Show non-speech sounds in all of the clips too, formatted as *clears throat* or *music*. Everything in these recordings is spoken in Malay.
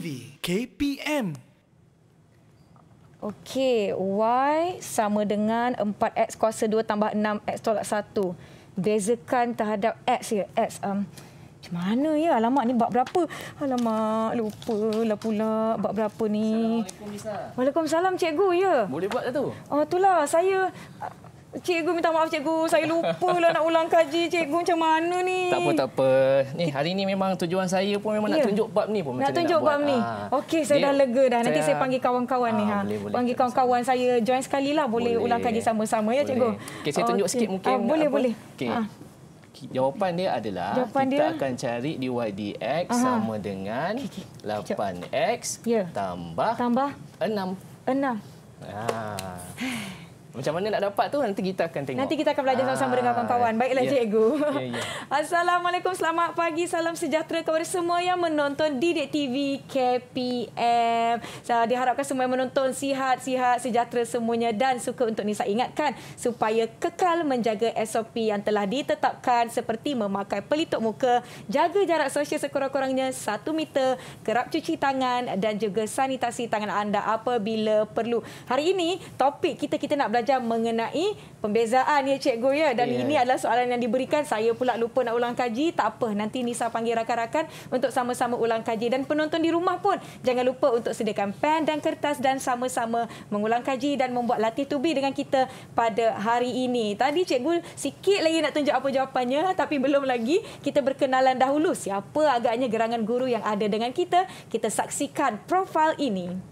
TV KPM. Okey, Y sama dengan 4X kuasa 2 tambah 6X tolak 1. Bezakan terhadap X ya. X, um, macam mana ya? Alamak, ni bab berapa? Alamak, lupa lah pula bab berapa ni. Assalamualaikum, Lisa. Waalaikumsalam, cikgu. Ya. Boleh buat tu. Oh, itulah. Saya... Cikgu minta maaf cikgu, saya lupa lah nak ulang kaji cikgu macam mana ni. Tak apa tak apa. Ni hari ni memang tujuan saya pun memang ya. nak tunjuk bab ni pun nak macam tunjuk bab ni. Ah. Okey, saya Dia, dah lega dah. Nanti saya, saya panggil kawan-kawan aa, ni ah, ha. Boleh, boleh, panggil kawan-kawan saya join sekali lah boleh, boleh ulang kaji sama-sama ya cikgu. Okey, saya tunjuk okay. sikit mungkin. Aa, ah, boleh apa? boleh. Okey. Jawapan dia adalah Jawapan kita dia? akan cari dy dx sama dengan 8x ya. tambah, tambah 6. 6. Ah. *sighs* Macam mana nak dapat tu nanti kita akan tengok. Nanti kita akan belajar sama-sama dengan ah, kawan-kawan. Baiklah yeah. cikgu. Yeah, yeah. *laughs* Assalamualaikum, selamat pagi, salam sejahtera kepada semua yang menonton di Dek TV KPM. Saya diharapkan semua yang menonton sihat-sihat, sejahtera semuanya dan suka untuk ni saya ingatkan supaya kekal menjaga SOP yang telah ditetapkan seperti memakai pelitup muka, jaga jarak sosial sekurang-kurangnya 1 meter, kerap cuci tangan dan juga sanitasi tangan anda apabila perlu. Hari ini topik kita kita nak belajar belajar mengenai pembezaan ya cikgu ya dan yeah. ini adalah soalan yang diberikan saya pula lupa nak ulang kaji tak apa nanti Nisa panggil rakan-rakan untuk sama-sama ulang kaji dan penonton di rumah pun jangan lupa untuk sediakan pen dan kertas dan sama-sama mengulang kaji dan membuat latih tubi dengan kita pada hari ini tadi cikgu sikit lagi nak tunjuk apa jawapannya tapi belum lagi kita berkenalan dahulu siapa agaknya gerangan guru yang ada dengan kita kita saksikan profil ini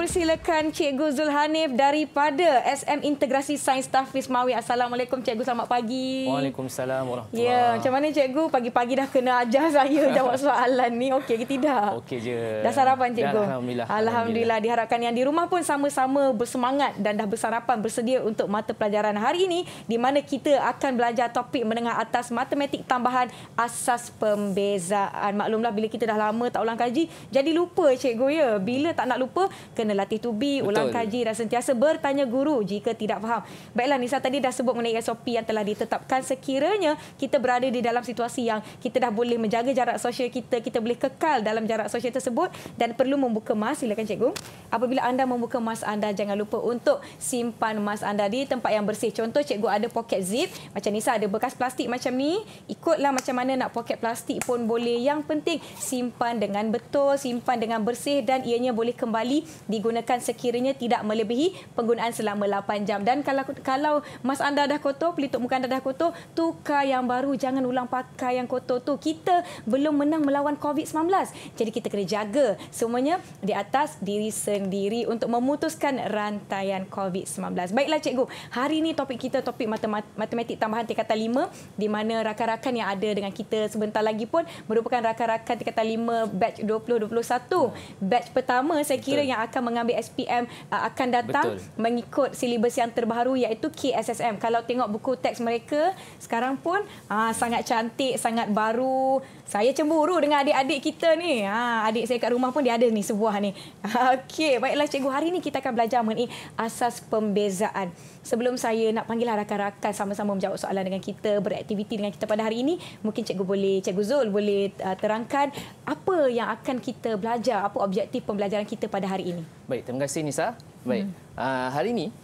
mempersilakan Cikgu Zulhanif daripada SM Integrasi Sains Tafiz Mawi. Assalamualaikum Cikgu, selamat pagi. Waalaikumsalam warahmatullahi. Ya, macam mana Cikgu? Pagi-pagi dah kena ajar *laughs* saya jawab soalan ni. Okey ke tidak? Okey je. Dah sarapan Cikgu? Dan, alhamdulillah. alhamdulillah. Alhamdulillah diharapkan yang di rumah pun sama-sama bersemangat dan dah bersarapan bersedia untuk mata pelajaran hari ini di mana kita akan belajar topik menengah atas matematik tambahan asas pembezaan. Maklumlah bila kita dah lama tak ulang kaji, jadi lupa Cikgu ya. Bila tak nak lupa kena kena latih tubi, ulang Betul. kaji dan sentiasa bertanya guru jika tidak faham. Baiklah Nisa tadi dah sebut mengenai SOP yang telah ditetapkan sekiranya kita berada di dalam situasi yang kita dah boleh menjaga jarak sosial kita, kita boleh kekal dalam jarak sosial tersebut dan perlu membuka mask, silakan cikgu. Apabila anda membuka mask anda jangan lupa untuk simpan mask anda di tempat yang bersih. Contoh cikgu ada poket zip, macam Nisa ada bekas plastik macam ni, ikutlah macam mana nak poket plastik pun boleh. Yang penting simpan dengan betul, simpan dengan bersih dan ianya boleh kembali di digunakan sekiranya tidak melebihi penggunaan selama 8 jam dan kalau kalau mas anda dah kotor pelituk muka anda dah kotor tukar yang baru jangan ulang pakai yang kotor tu kita belum menang melawan COVID-19 jadi kita kena jaga semuanya di atas diri sendiri untuk memutuskan rantaian COVID-19 baiklah cikgu hari ini topik kita topik matematik tambahan tingkatan 5 di mana rakan-rakan yang ada dengan kita sebentar lagi pun merupakan rakan-rakan tingkatan 5 batch 2021 batch pertama saya kira Betul. yang akan mengambil SPM uh, akan datang Betul. mengikut silibus yang terbaru iaitu KSSM. Kalau tengok buku teks mereka sekarang pun uh, sangat cantik, sangat baru. Saya cemburu dengan adik-adik kita ni. Ha, adik saya kat rumah pun dia ada ni sebuah ni. *laughs* Okey, baiklah cikgu. Hari ni kita akan belajar mengenai asas pembezaan. Sebelum saya nak panggil lah rakan-rakan sama-sama menjawab soalan dengan kita, beraktiviti dengan kita pada hari ini, mungkin cikgu boleh, cikgu Zul boleh uh, terangkan apa yang akan kita belajar, apa objektif pembelajaran kita pada hari ini. Baik, terima kasih Nisa. Baik, hmm. uh, hari ini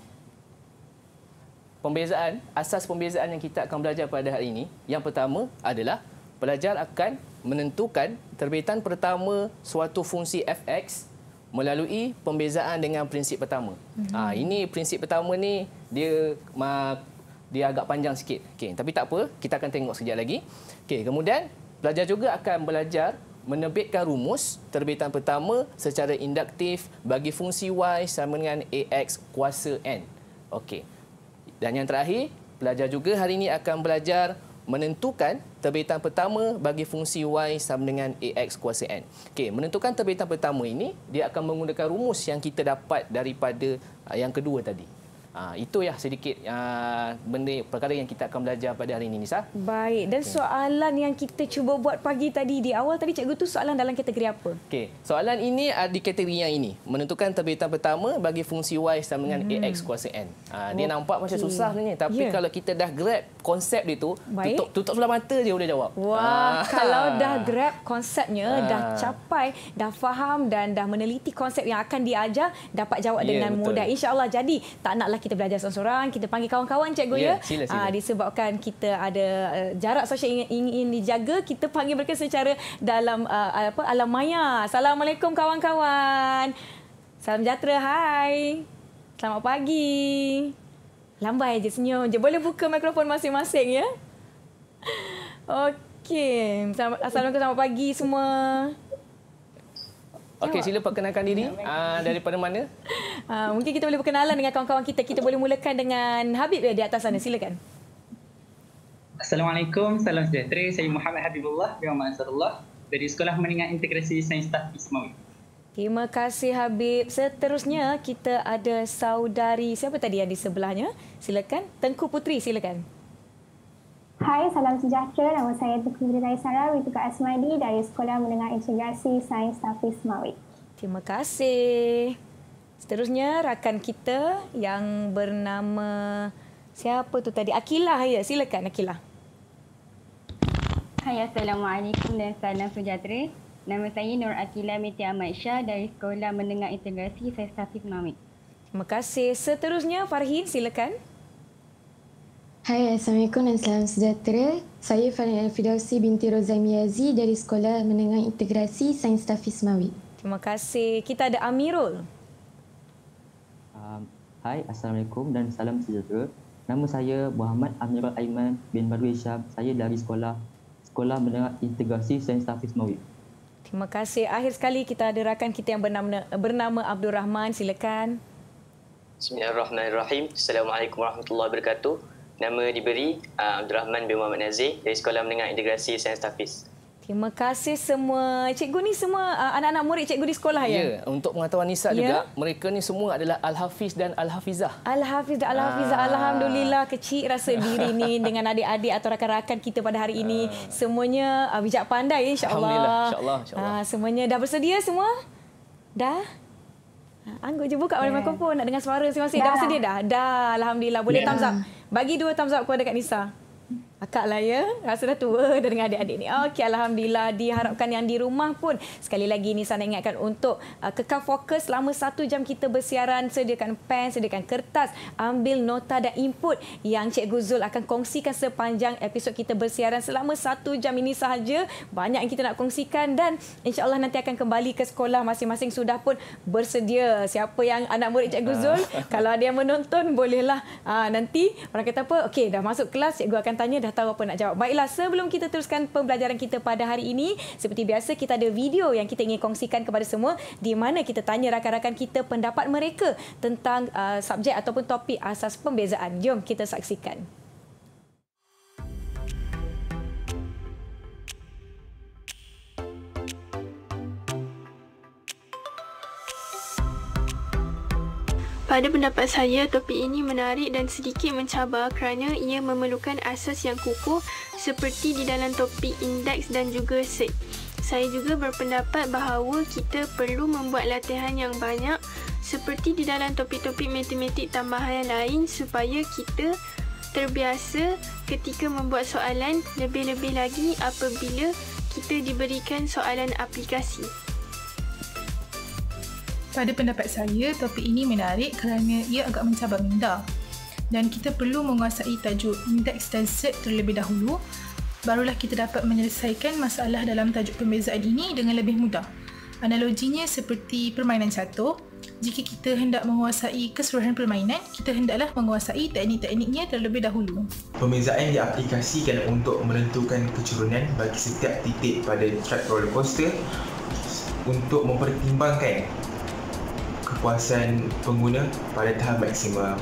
pembezaan, asas pembezaan yang kita akan belajar pada hari ini, yang pertama adalah pelajar akan menentukan terbitan pertama suatu fungsi fx melalui pembezaan dengan prinsip pertama. Mm-hmm. Ha, ini prinsip pertama ni dia ma, dia agak panjang sikit. Okey, tapi tak apa, kita akan tengok sekejap lagi. Okey, kemudian pelajar juga akan belajar menerbitkan rumus terbitan pertama secara induktif bagi fungsi y sama dengan ax kuasa n. Okey. Dan yang terakhir, pelajar juga hari ini akan belajar menentukan terbitan pertama bagi fungsi y sama dengan ax kuasa n. Okey, menentukan terbitan pertama ini dia akan menggunakan rumus yang kita dapat daripada uh, yang kedua tadi. Ha, ah, itu ya sedikit uh, benda perkara yang kita akan belajar pada hari ini Nisa. Baik. Dan okay. soalan yang kita cuba buat pagi tadi di awal tadi cikgu tu soalan dalam kategori apa? Okey. Soalan ini uh, di kategori yang ini. Menentukan terbitan pertama bagi fungsi y sama dengan hmm. ax kuasa n. Uh, dia okay. nampak macam susah sebenarnya tapi yeah. kalau kita dah grab konsep dia tu tutup tutup sebelah mata je boleh jawab. Wah, ah. kalau dah grab konsepnya ah. dah capai, dah faham dan dah meneliti konsep yang akan diajar dapat jawab yeah, dengan betul. mudah. Insya-Allah jadi tak nak lagi kita belajar seorang-seorang, kita panggil kawan-kawan cikgu yeah, ya. Sila, ah, sila. Uh, disebabkan kita ada uh, jarak sosial ingin, ingin dijaga, kita panggil mereka secara dalam uh, apa alam maya. Assalamualaikum kawan-kawan. Salam sejahtera. Hai. Selamat pagi. Lambai aja senyum. Je boleh buka mikrofon masing-masing ya. *laughs* Okey. Assalamualaikum selamat pagi semua. Okey, sila perkenalkan diri. Uh, daripada mana? Uh, *laughs* mungkin kita boleh berkenalan dengan kawan-kawan kita. Kita boleh mulakan dengan Habib ya, di atas sana. Silakan. Assalamualaikum, salam sejahtera. Saya Muhammad Habibullah bin Muhammad Ansarullah dari Sekolah Menengah Integrasi Sains Tahap Ismawi. Terima kasih Habib. Seterusnya kita ada saudari siapa tadi yang di sebelahnya? Silakan. Tengku Putri, silakan. Hai, salam sejahtera. Nama saya Tuku Raisara. Naisara, Rituka Asmadi dari Sekolah Menengah Integrasi Sains Tafis Mawid. Terima kasih. Seterusnya, rakan kita yang bernama siapa tu tadi? Akilah, ya. Silakan, Akilah. Hai, Assalamualaikum dan salam sejahtera. Nama saya Nur Akila Meti Ahmad Shah dari Sekolah Menengah Integrasi Sains Tafis Mawid. Terima kasih. Seterusnya, Farhin, silakan. Silakan. Hai, Assalamualaikum dan salam sejahtera. Saya Farin Al-Fidawsi binti Rozaimi Yazi dari Sekolah Menengah Integrasi Sains Tafis Mawid. Terima kasih. Kita ada Amirul. Um, hai, Assalamualaikum dan salam sejahtera. Nama saya Muhammad Amirul Aiman bin Badu Isyam. Saya dari Sekolah Sekolah Menengah Integrasi Sains Tafis Mawid. Terima kasih. Akhir sekali kita ada rakan kita yang bernama, bernama Abdul Rahman. Silakan. Bismillahirrahmanirrahim. Assalamualaikum warahmatullahi wabarakatuh. Nama diberi uh, ah, Abdul Rahman bin Muhammad Nazir dari Sekolah Menengah Integrasi Sains Tafis. Terima kasih semua. Cikgu ni semua uh, anak-anak murid cikgu di sekolah ya. Ya, untuk pengetahuan Nisa ya. juga, mereka ni semua adalah Al-Hafiz dan Al-Hafizah. Al-Hafiz dan Al-Hafizah. Aa. Ah. Alhamdulillah kecil rasa diri ni *laughs* dengan adik-adik atau rakan-rakan kita pada hari ini. Aa. Semuanya uh, bijak pandai insya Insyaallah. Alhamdulillah, insya insya-Allah. semuanya dah bersedia semua? Dah? Anggut je buka yeah. mikrofon nak dengar suara masing-masing. Dah, dah bersedia dah? Dah, alhamdulillah. Boleh yeah. thumbs up. Bagi dua thumbs up kepada Kak Nisa. Akak lah ya. Rasa dah tua *laughs* dah dengan adik-adik ni. Okey, Alhamdulillah. Diharapkan yang di rumah pun. Sekali lagi ini saya ingatkan untuk uh, kekal fokus selama satu jam kita bersiaran. Sediakan pen, sediakan kertas. Ambil nota dan input yang Cik Guzul akan kongsikan sepanjang episod kita bersiaran. Selama satu jam ini sahaja. Banyak yang kita nak kongsikan dan insyaAllah nanti akan kembali ke sekolah masing-masing sudah pun bersedia. Siapa yang anak murid Cik Guzul, ah. kalau ada yang menonton bolehlah uh, nanti orang kata apa, okey dah masuk kelas, Cik Guzul akan tanya dah tahu apa nak jawab. Baiklah, sebelum kita teruskan pembelajaran kita pada hari ini, seperti biasa kita ada video yang kita ingin kongsikan kepada semua di mana kita tanya rakan-rakan kita pendapat mereka tentang uh, subjek ataupun topik asas pembezaan. Jom kita saksikan. Pada pendapat saya, topi ini menarik dan sedikit mencabar kerana ia memerlukan asas yang kukuh seperti di dalam topi indeks dan juga set. Saya juga berpendapat bahawa kita perlu membuat latihan yang banyak seperti di dalam topi-topi matematik tambahan yang lain supaya kita terbiasa ketika membuat soalan lebih-lebih lagi apabila kita diberikan soalan aplikasi. Pada pendapat saya, topik ini menarik kerana ia agak mencabar minda dan kita perlu menguasai tajuk indeks dan set terlebih dahulu barulah kita dapat menyelesaikan masalah dalam tajuk pembezaan ini dengan lebih mudah. Analoginya seperti permainan satu. jika kita hendak menguasai keseluruhan permainan, kita hendaklah menguasai teknik-tekniknya terlebih dahulu. Pembezaan diaplikasikan untuk menentukan kecurunan bagi setiap titik pada track roller coaster untuk mempertimbangkan kepuasan pengguna pada tahap maksimal.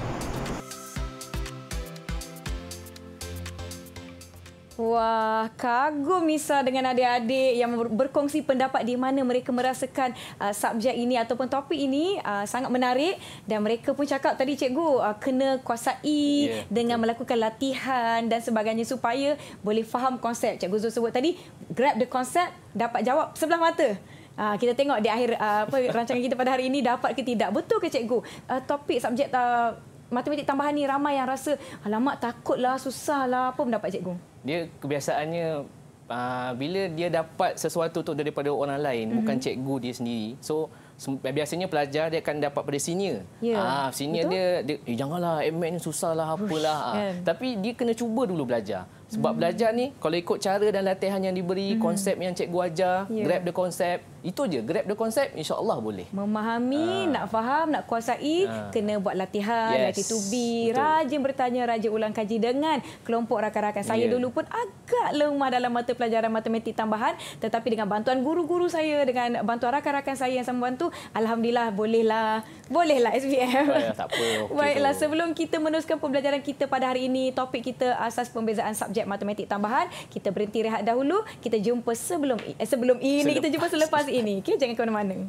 Wah, kagum Isa dengan adik-adik yang berkongsi pendapat di mana mereka merasakan uh, subjek ini ataupun topik ini uh, sangat menarik dan mereka pun cakap tadi cikgu uh, kena kuasai yeah. dengan melakukan latihan dan sebagainya supaya boleh faham konsep cikgu Zul sebut tadi grab the concept dapat jawab sebelah mata. Uh, kita tengok di akhir uh, apa rancangan kita pada hari ini dapat ke tidak. Betul ke cikgu? Uh, topik subjek uh, matematik tambahan ni ramai yang rasa alamak takutlah susahlah apa mendapat cikgu? Dia kebiasaannya uh, bila dia dapat sesuatu tu daripada orang lain mm-hmm. bukan cikgu dia sendiri. So biasanya pelajar dia akan dapat pada senior. Ya, ah yeah. uh, senior Betul? dia dia eh, janganlah admin susahlah apalah. Uh. Yeah. Kan? Tapi dia kena cuba dulu belajar. Sebab hmm. belajar ni kalau ikut cara dan latihan yang diberi, hmm. konsep yang cikgu ajar, yeah. grab the concept, itu je. Grab the concept insya-Allah boleh. Memahami, ha. nak faham, nak kuasai, ha. kena buat latihan, yes. latih tubi, rajin bertanya, rajin ulang kaji dengan kelompok rakan-rakan. Saya yeah. dulu pun agak lemah dalam mata pelajaran matematik tambahan, tetapi dengan bantuan guru-guru saya dengan bantuan rakan-rakan saya yang sama bantu, alhamdulillah bolehlah. Bolehlah SPM. Baik, tak apa. Okay *laughs* Baiklah, tu. sebelum kita meneruskan pembelajaran kita pada hari ini, topik kita asas pembezaan subjek ujian matematik tambahan. Kita berhenti rehat dahulu. Kita jumpa sebelum eh, sebelum ini. Selepas. Kita jumpa selepas ini. Okay, jangan ke mana-mana.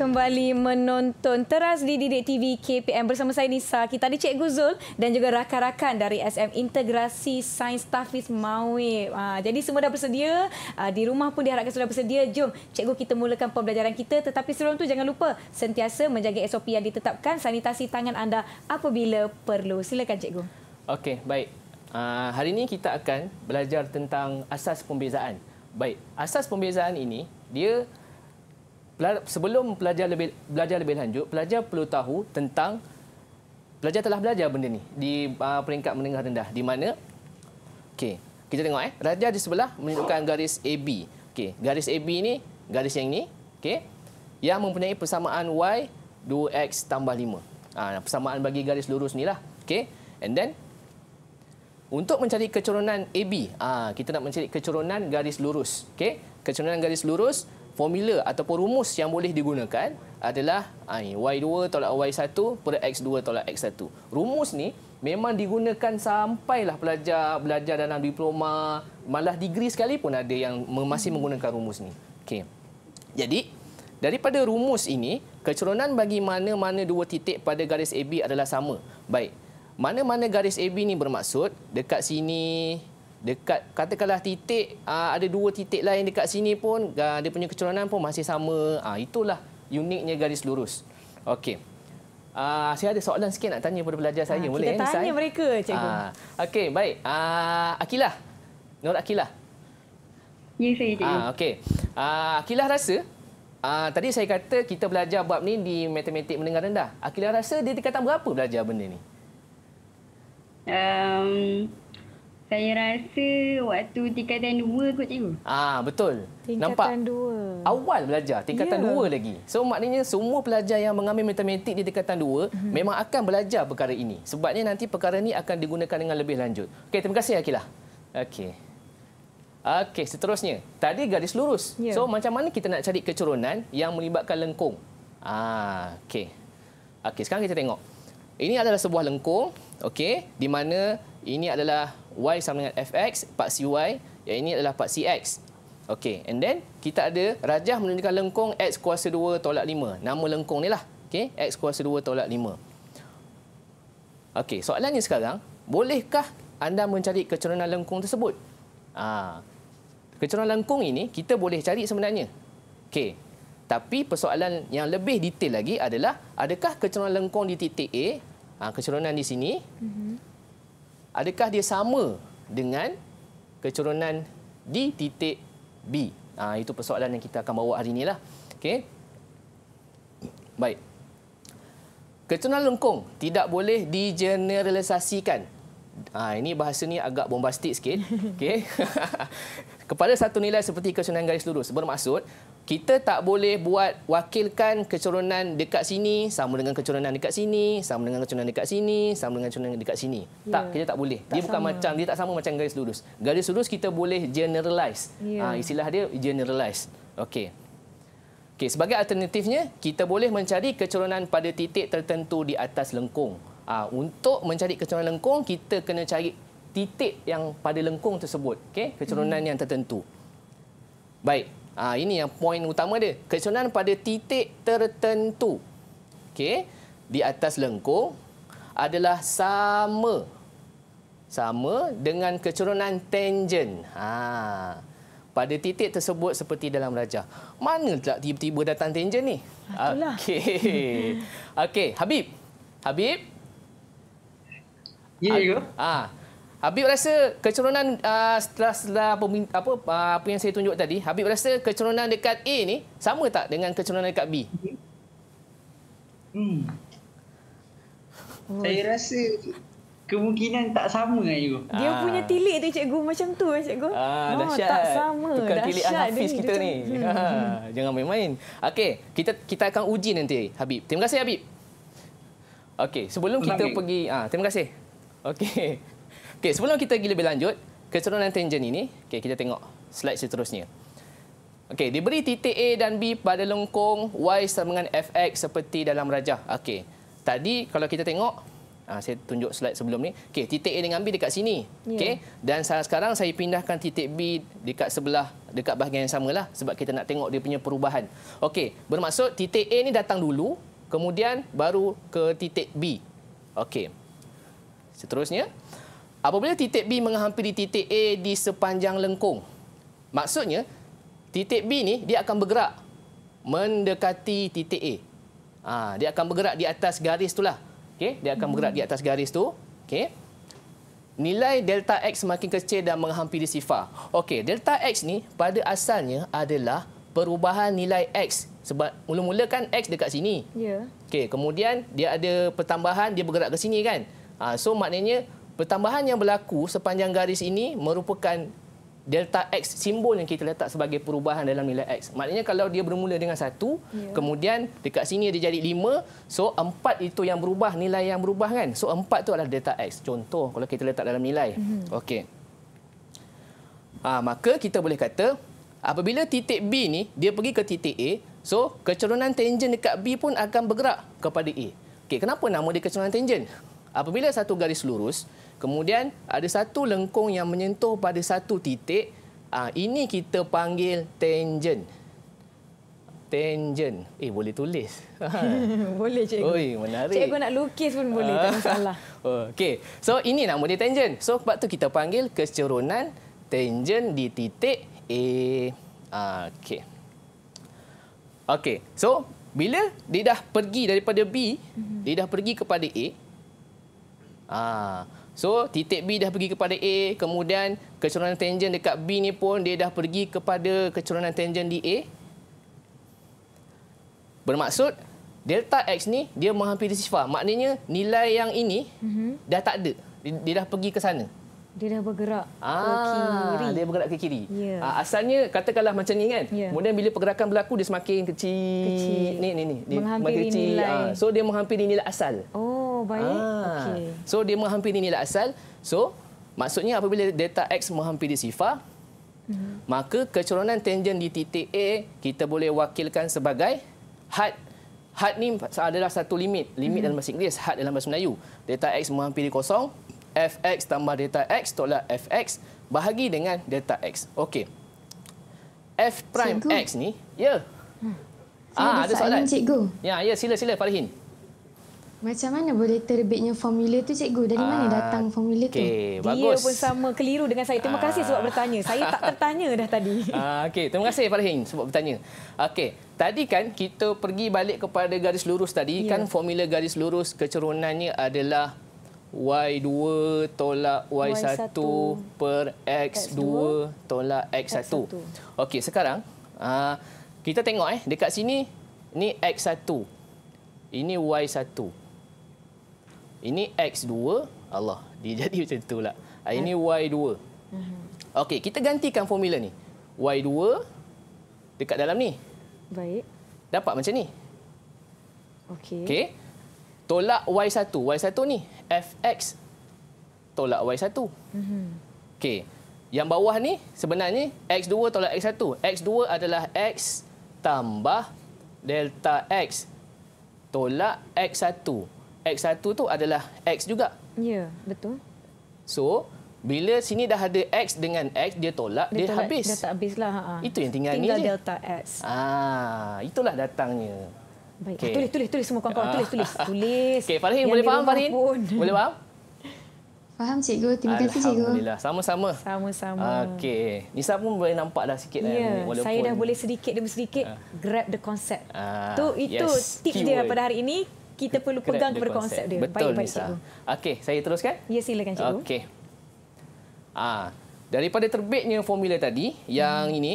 kembali menonton Teras di Didik TV KPM bersama saya Nisa. Kita ada Cikgu Zul dan juga rakan-rakan dari SM Integrasi Sains Tafiz Mawib. Ah, jadi semua dah bersedia. Ah, di rumah pun diharapkan sudah bersedia. Jom Cikgu kita mulakan pembelajaran kita. Tetapi sebelum tu jangan lupa sentiasa menjaga SOP yang ditetapkan. Sanitasi tangan anda apabila perlu. Silakan Cikgu. Okey, baik. Ah, hari ini kita akan belajar tentang asas pembezaan. Baik, asas pembezaan ini dia sebelum pelajar lebih belajar lebih lanjut, pelajar perlu tahu tentang pelajar telah belajar benda ni di uh, peringkat menengah rendah di mana okey, kita tengok eh. Raja di sebelah menunjukkan garis AB. Okey, garis AB ni garis yang ni, okey. Yang mempunyai persamaan y 2x tambah 5. Ah ha, persamaan bagi garis lurus ni lah. Okey. And then untuk mencari kecerunan AB, ah ha, kita nak mencari kecerunan garis lurus. Okey. Kecerunan garis lurus formula ataupun rumus yang boleh digunakan adalah ah, y2 tolak y1 per x2 tolak x1. Rumus ni memang digunakan sampai lah pelajar pelajar dalam diploma, malah degree sekalipun ada yang masih menggunakan rumus ni. Okay, Jadi daripada rumus ini, kecerunan bagi mana-mana dua titik pada garis AB adalah sama. Baik. Mana-mana garis AB ni bermaksud dekat sini dekat katakanlah titik uh, ada dua titik lain dekat sini pun uh, dia punya kecurangan pun masih sama uh, itulah uniknya garis lurus okey uh, saya ada soalan sikit nak tanya pada pelajar saya uh, boleh kita eh, tanya saya? Eh? mereka cikgu okey baik uh, akilah nur akilah ya yes, saya cikgu okey uh, akilah rasa uh, tadi saya kata kita belajar bab ni di matematik menengah rendah akilah rasa dia tingkatan berapa belajar benda ni um, saya rasa waktu tingkatan dua kot cikgu. Ah betul. Tingkatan Nampak? 2. Awal belajar tingkatan yeah. 2 lagi. So maknanya semua pelajar yang mengambil matematik di tingkatan dua mm-hmm. memang akan belajar perkara ini. Sebabnya nanti perkara ini akan digunakan dengan lebih lanjut. Okey, terima kasih Akilah. Okey. Okey, seterusnya. Tadi garis lurus. Yeah. So macam mana kita nak cari kecurunan yang melibatkan lengkung? Ah, okey. Okey, sekarang kita tengok. Ini adalah sebuah lengkung, okey, di mana ini adalah y sama dengan fx paksi y yang ini adalah paksi x okey and then kita ada rajah menunjukkan lengkung x kuasa 2 tolak 5 nama lengkung ni lah okey x kuasa 2 tolak 5 okey soalannya sekarang bolehkah anda mencari kecerunan lengkung tersebut ha kecerunan lengkung ini kita boleh cari sebenarnya okey tapi persoalan yang lebih detail lagi adalah adakah kecerunan lengkung di titik A ha, kecerunan di sini mm-hmm adakah dia sama dengan kecerunan di titik B? Ha, itu persoalan yang kita akan bawa hari inilah. Okay. Baik. Kecerunan lengkung tidak boleh digeneralisasikan. Ha, ini bahasa ni agak bombastik sikit. Okey. *laughs* Kepada satu nilai seperti kecerunan garis lurus bermaksud kita tak boleh buat wakilkan keturunan dekat sini sama dengan keturunan dekat sini sama dengan keturunan dekat sini sama dengan keturunan dekat sini yeah. tak ya. kita tak boleh tak dia sama. bukan macam dia tak sama macam garis lurus garis lurus kita boleh generalize yeah. ha, istilah dia generalize okey okey sebagai alternatifnya kita boleh mencari keturunan pada titik tertentu di atas lengkung ha, untuk mencari keturunan lengkung kita kena cari titik yang pada lengkung tersebut okey keturunan mm. yang tertentu baik Ha, ini yang poin utama dia. Keracunan pada titik tertentu okay, di atas lengkung adalah sama sama dengan kecerunan tangent. Ha, pada titik tersebut seperti dalam rajah. Mana tak tiba-tiba datang tangent ni? Ah, itulah. Okey. *laughs* Okey, Habib. Habib. Ya, ya. Ha, Habib rasa kecerunan uh, ah, setelah, setelah pemin, apa, ah, apa yang saya tunjuk tadi, Habib rasa kecerunan dekat A ni sama tak dengan kecerunan dekat B? Hmm. Saya rasa kemungkinan tak sama dengan you. Dia ah. punya tilik tu cikgu macam tu eh, cikgu. Ah, ah, dahsyat. tak sama. Tukar dahsyat tilik Hafiz kita ni. Macam, ha, Jangan main-main. Okey, kita kita akan uji nanti Habib. Terima kasih Habib. Okey, sebelum kita Lagi. pergi ah terima kasih. Okey. Okey, sebelum kita pergi lebih lanjut, keseronan tangent ini, okey kita tengok slide seterusnya. Okey, diberi titik A dan B pada lengkung Y sama dengan FX seperti dalam rajah. Okey. Tadi kalau kita tengok, ah, saya tunjuk slide sebelum ni. Okey, titik A dengan B dekat sini. Yeah. Okey. Dan sekarang saya pindahkan titik B dekat sebelah dekat bahagian yang samalah sebab kita nak tengok dia punya perubahan. Okey, bermaksud titik A ni datang dulu, kemudian baru ke titik B. Okey. Seterusnya, Apabila titik B menghampiri titik A di sepanjang lengkung, maksudnya titik B ni dia akan bergerak mendekati titik A. Ha, dia akan bergerak di atas garis itulah. Okay, dia akan bergerak di atas garis tu. Okay. Nilai delta X semakin kecil dan menghampiri sifar. Okay, delta X ni pada asalnya adalah perubahan nilai X. Sebab mula-mula kan X dekat sini. Yeah. Okay, kemudian dia ada pertambahan, dia bergerak ke sini kan. Ha, so maknanya pertambahan yang berlaku sepanjang garis ini merupakan delta x simbol yang kita letak sebagai perubahan dalam nilai x. Maknanya kalau dia bermula dengan satu, yeah. kemudian dekat sini dia jadi lima, so empat itu yang berubah, nilai yang berubah kan? So empat itu adalah delta x. Contoh kalau kita letak dalam nilai. Mm-hmm. Okey. Ha, maka kita boleh kata apabila titik B ni dia pergi ke titik A, so kecerunan tangent dekat B pun akan bergerak kepada A. Okay, kenapa nama dia kecerunan tangent? Apabila satu garis lurus, kemudian ada satu lengkung yang menyentuh pada satu titik, ah, ini kita panggil tangent. Tangent. Eh, boleh tulis. *laughs* boleh, cikgu. Oi, menarik. Cikgu nak lukis pun boleh, tak ah. masalah. *laughs* Okey. So, ini nama dia tangent. So, sebab tu kita panggil keserunan tangent di titik A. Ah, okey. Okey. So, bila dia dah pergi daripada B, mhm. dia dah pergi kepada A, Ah. So titik B dah pergi kepada A, kemudian kecerunan tangent dekat B ni pun dia dah pergi kepada kecerunan tangent di A. Bermaksud delta X ni dia menghampiri sifar. Maknanya nilai yang ini mm -hmm. dah tak ada. Dia, dia dah pergi ke sana. Dia dah bergerak ah, ke kiri. Dia bergerak ke kiri. Yeah. Ya. Asalnya katakanlah macam ni kan. Yeah. Kemudian bila pergerakan berlaku dia semakin kecil. kecil. Ni ni ni. menghampiri nilai. Ah. So dia menghampiri nilai asal. Oh, baik. Ah. Okey. So dia menghampiri nilai asal. So maksudnya apabila delta x menghampiri sifar mhm. Maka kecerunan tangent di titik A kita boleh wakilkan sebagai had had ni adalah satu limit limit hmm. dalam bahasa Inggeris had dalam bahasa Melayu delta x menghampiri kosong fx tambah delta x tolak fx bahagi dengan delta x. Okey. F prime cikgu. x ni, ya. Yeah. Hmm. Ha. Ah, ada soalan cikgu. Ya, ya sila-sila Farihin. Macam mana boleh terbitnya formula tu cikgu? Dari mana Aa, ah, datang formula okay, tu? Bagus. Dia pun sama keliru dengan saya. Terima Aa. kasih sebab ah. bertanya. Saya tak tertanya dah tadi. *laughs* Ah, okey, terima kasih Farhin sebab bertanya. Okey, tadi kan kita pergi balik kepada garis lurus tadi. Yeah. Kan formula garis lurus kecerunannya adalah Y2 tolak Y1, Y1 per X2, X2 tolak X1. X1. Okey, sekarang uh, kita tengok eh dekat sini ni X1. Ini Y1. Ini X2. Allah, *laughs* dia jadi macam itulah. Uh, ah, ini eh. Y2. Mhm. Okey, kita gantikan formula ni. Y2 dekat dalam ni. Baik. Dapat macam ni. Okey. Okey. Tolak Y1. Y1 ni fx tolak y1. Mm -hmm. Okey. Yang bawah ni sebenarnya x2 tolak x1. x2 adalah x tambah delta x tolak x1. x1 tu adalah x juga. Ya, yeah, betul. So, bila sini dah ada x dengan x, dia tolak, dia, dia tolak, habis. Dia tak habislah. Ha -ha. Itu yang tinggal, tinggal ni. Tinggal delta x. Ah, itulah datangnya. Baik. Okay. Tulis, tulis, tulis semua kawan-kawan. Tulis, tulis. Ah. tulis. Okey, Farhin boleh faham, Farhin? Boleh faham? Faham, cikgu. Terima kasih, cikgu. Alhamdulillah. Sama-sama. Sama-sama. Okey. Nisa pun boleh nampak dah sikit. Lah ya, yeah. walaupun... saya dah boleh sedikit demi sedikit uh. grab the concept. Ah. tu, itu yes, tip dia pada hari ini. Kita perlu grab pegang kepada konsep dia. Betul, baik, Nisa. Okey, saya teruskan? Ya, silakan, cikgu. Okey. Ah, daripada terbitnya formula tadi, yang hmm. ini,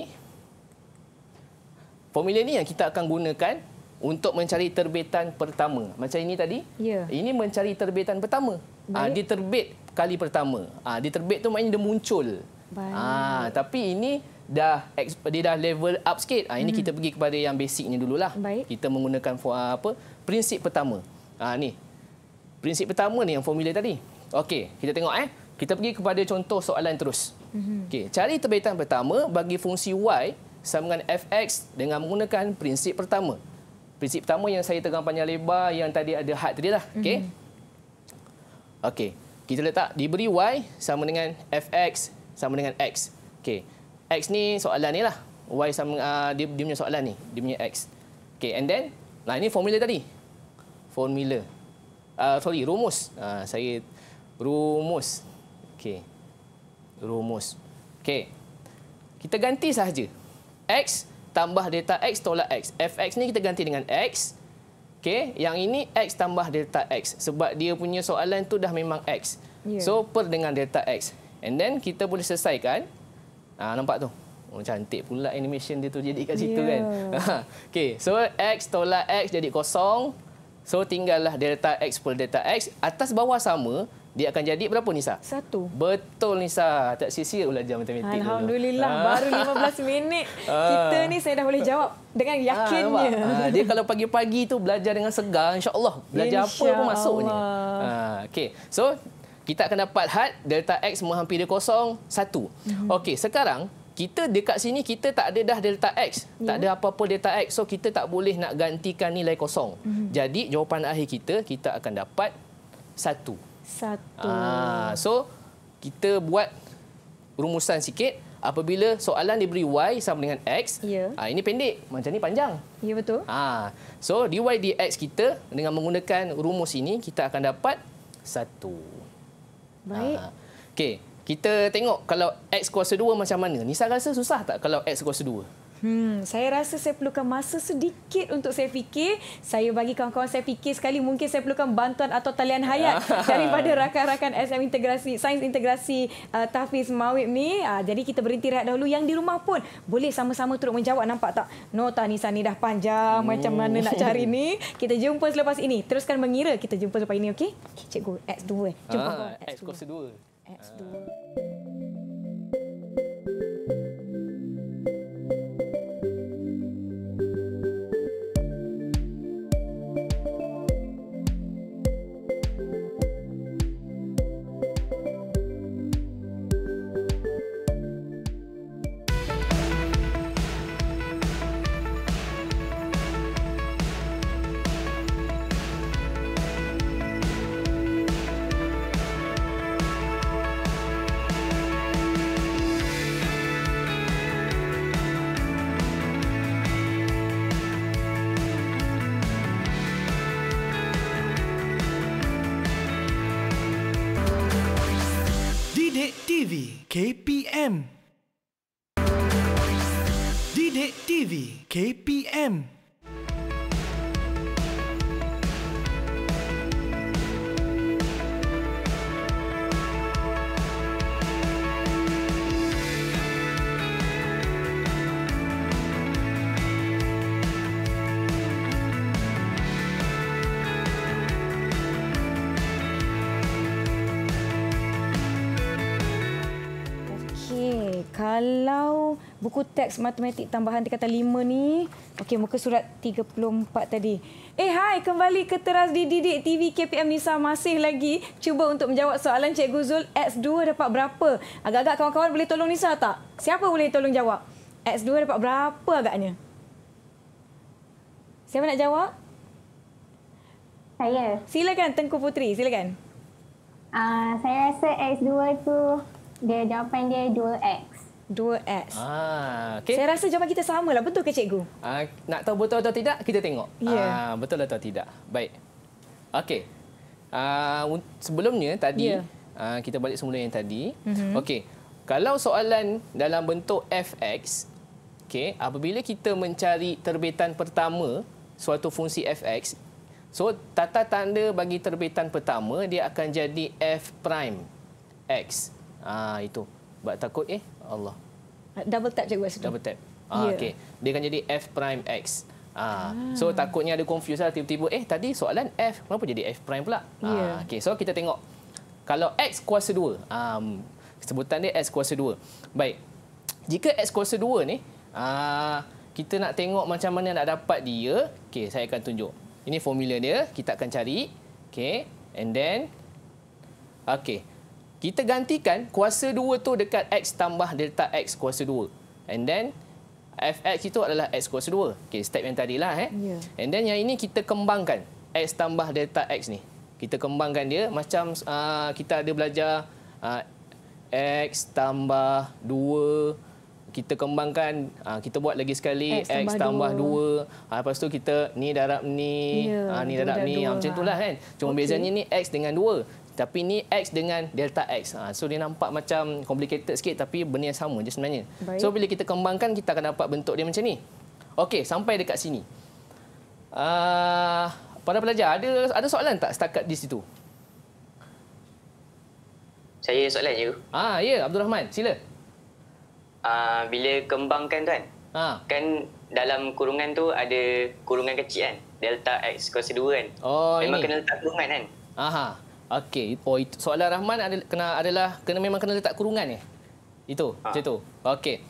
formula ini yang kita akan gunakan untuk mencari terbitan pertama. Macam ini tadi. Ya. Ini mencari terbitan pertama. Ah ha, terbit kali pertama. Ah ha, terbit tu maknanya dia muncul. Ah ha, tapi ini dah dia dah level up sikit. Ah ha, ini hmm. kita pergi kepada yang basicnya dululah. Baik. Kita menggunakan ah, apa? Prinsip pertama. Ah ha, ni. Prinsip pertama ni yang formula tadi. Okey, kita tengok eh. Kita pergi kepada contoh soalan terus. Mhm. Okey, cari terbitan pertama bagi fungsi y sama dengan fx dengan menggunakan prinsip pertama prinsip pertama yang saya terang panjang lebar yang tadi ada had tadi lah. Okey. Mm-hmm. Okey. Kita letak diberi y sama dengan fx sama dengan x. Okey. X ni soalan ni lah. Y sama uh, dia, dia punya soalan ni. Dia punya x. Okey. And then, nah ini formula tadi. Formula. Uh, sorry, rumus. Uh, saya rumus. Okey. Rumus. Okey. Kita ganti sahaja. X tambah delta x tolak x. fx ni kita ganti dengan x. Okey, yang ini x tambah delta x sebab dia punya soalan tu dah memang x. Yeah. So per dengan delta x. And then kita boleh selesaikan. Ah nampak tu. Oh, cantik pula animation dia tu jadi kat situ yeah. kan. *laughs* Ah, okay, so x tolak x jadi kosong. So tinggallah delta x per delta x atas bawah sama dia akan jadi berapa Nisa? Satu. Betul Nisa. Tak sia-sia ulajar matematik dulu. Alhamdulillah. Ah. Baru 15 minit. *laughs* Ah. Kita ni saya dah boleh jawab dengan ah, yakinnya. Ha, dia kalau pagi-pagi tu belajar dengan segar. InsyaAllah. Belajar Insya apa pun masuknya. Ha, okay. So, kita akan dapat had delta X menghampiri kosong. Satu. Mhm. Okay. Sekarang, kita dekat sini kita tak ada dah delta X. Ya. Tak ada apa-apa delta X. So, kita tak boleh nak gantikan nilai kosong. Mm-hmm. Jadi, jawapan akhir kita, kita akan dapat satu. Satu. Ah, so kita buat rumusan sikit. Apabila soalan diberi y sama dengan x, ya. ah ini pendek, macam ni panjang. Ya betul. Ah, so dy dx kita dengan menggunakan rumus ini kita akan dapat satu. Baik. Ah. Okey, kita tengok kalau x kuasa 2 macam mana. Nisa rasa susah tak kalau x kuasa 2? Hmm, saya rasa saya perlukan masa sedikit untuk saya fikir. Saya bagi kawan-kawan saya fikir sekali mungkin saya perlukan bantuan atau talian hayat *laughs* daripada rakan-rakan SM Integrasi Sains Integrasi uh, Tahfiz Mawib ni. Uh, jadi kita berhenti rehat dahulu yang di rumah pun boleh sama-sama turut menjawab nampak tak? Nota ni sana dah panjang hmm. macam mana nak cari ni. *laughs* Kita jumpa selepas ini. Teruskan mengira kita jumpa selepas ini okey. Okay, cikgu X2. Jumpa ah, X2. X2. X2. KPM. Didik TV KPM. buku teks matematik tambahan tingkatan 5 ni. Okey, muka surat 34 tadi. Eh, hai. Kembali ke teras di Didik TV KPM Nisa. Masih lagi cuba untuk menjawab soalan Cikgu Zul. X2 dapat berapa? Agak-agak kawan-kawan boleh tolong Nisa tak? Siapa boleh tolong jawab? X2 dapat berapa agaknya? Siapa nak jawab? Saya. Silakan Tengku Putri, silakan. Uh, saya rasa X2 itu dia jawapan dia 2X dua s. Ah, okay. Saya rasa jawapan kita sama lah. Betul ke cikgu? Ah, nak tahu betul atau tidak, kita tengok. Yeah. Ah, betul atau tidak. Baik. Okey. Ah, sebelumnya tadi, yeah. ah, kita balik semula yang tadi. Mm-hmm. Okey. Kalau soalan dalam bentuk FX, okay, apabila kita mencari terbitan pertama suatu fungsi FX, so tata tanda bagi terbitan pertama dia akan jadi F prime X. Ah, itu. Sebab takut eh Allah. Uh, double tap je buat Double tap. Ah, yeah. Okey. Dia akan jadi F prime X. Ah. ah. So takutnya ada confuse lah, tiba-tiba eh tadi soalan F kenapa jadi F prime pula? Yeah. Ah, ya. Okey. So kita tengok kalau X kuasa 2. Um, sebutan dia X kuasa 2. Baik. Jika X kuasa 2 ni ah, kita nak tengok macam mana nak dapat dia. Okey, saya akan tunjuk. Ini formula dia. Kita akan cari. Okey. And then. Okey kita gantikan kuasa 2 tu dekat x tambah delta x kuasa 2 and then fx itu adalah x kuasa 2 okey step yang tadilah eh yeah. and then yang ini kita kembangkan x tambah delta x ni kita kembangkan dia macam uh, kita ada belajar uh, x tambah 2 kita kembangkan uh, kita buat lagi sekali x, x tambah 2, 2. Uh, lepas tu kita ni darab ni yeah, ya, uh, ni darab ni, darab ni. Ha, macam itulah kan cuma okay. bezanya ni x dengan 2 tapi ni X dengan delta X. Ha, so dia nampak macam complicated sikit tapi benda yang sama je sebenarnya. Baik. So bila kita kembangkan kita akan dapat bentuk dia macam ni. Okey, sampai dekat sini. Uh, pada pelajar ada ada soalan tak setakat di situ? Saya ada soalan je. Ah, ya, Abdul Rahman, sila. Uh, bila kembangkan tuan? kan? Ha. Kan dalam kurungan tu ada kurungan kecil kan? Delta X kuasa 2 kan? Oh, Memang ini. kena letak kurungan kan? Aha. Okey, oh, soalan Rahman ada kena adalah kena memang kena letak kurungan ni. Itu, ha. macam tu. Okey.